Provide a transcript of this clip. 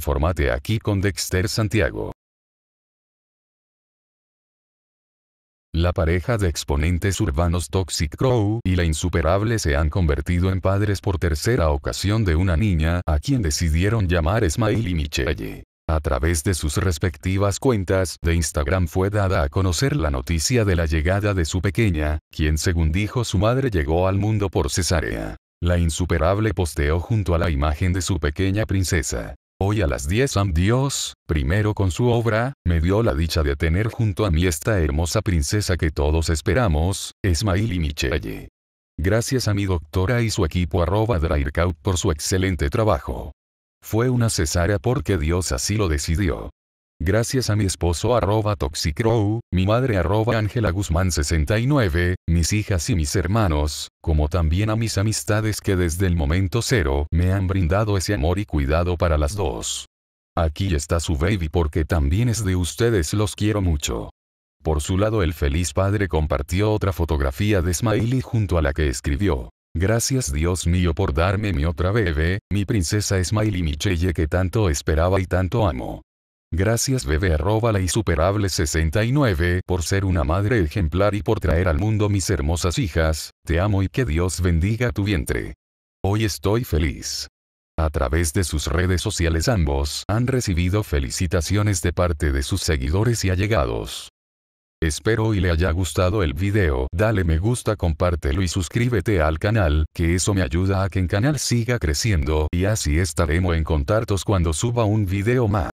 formate aquí con Dexter Santiago. La pareja de exponentes urbanos Toxic Crow y la insuperable se han convertido en padres por tercera ocasión de una niña a quien decidieron llamar Smiley y Michelle. A través de sus respectivas cuentas de Instagram fue dada a conocer la noticia de la llegada de su pequeña, quien según dijo su madre llegó al mundo por cesárea. La insuperable posteó junto a la imagen de su pequeña princesa. Hoy a las 10 am Dios, primero con su obra, me dio la dicha de tener junto a mí esta hermosa princesa que todos esperamos, Esmail y Michelle. Gracias a mi doctora y su equipo arroba por su excelente trabajo. Fue una cesárea porque Dios así lo decidió. Gracias a mi esposo arroba toxicrow, mi madre arroba Angela Guzmán 69, mis hijas y mis hermanos, como también a mis amistades que desde el momento cero me han brindado ese amor y cuidado para las dos. Aquí está su baby porque también es de ustedes los quiero mucho. Por su lado el feliz padre compartió otra fotografía de Smiley junto a la que escribió. Gracias Dios mío por darme mi otra bebé, mi princesa Smiley Michelle que tanto esperaba y tanto amo. Gracias bebe arroba la insuperable 69 por ser una madre ejemplar y por traer al mundo mis hermosas hijas, te amo y que Dios bendiga tu vientre. Hoy estoy feliz. A través de sus redes sociales ambos han recibido felicitaciones de parte de sus seguidores y allegados. Espero y le haya gustado el video, dale me gusta compártelo y suscríbete al canal, que eso me ayuda a que el canal siga creciendo y así estaremos en contactos cuando suba un video más.